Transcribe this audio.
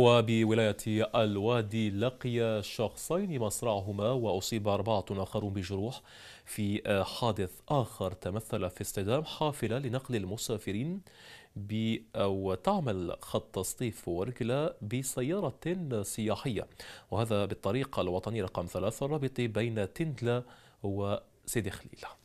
وبولاية الوادي لقي شخصين مصرعهما وأصيب أربعة آخرون بجروح في حادث آخر تمثل في اصطدام حافلة لنقل المسافرين ب أو تعمل خط سطيف وركلة بسيارة سياحية وهذا بالطريق الوطني رقم ثلاثة الرابط بين تندلا وسيدي خليل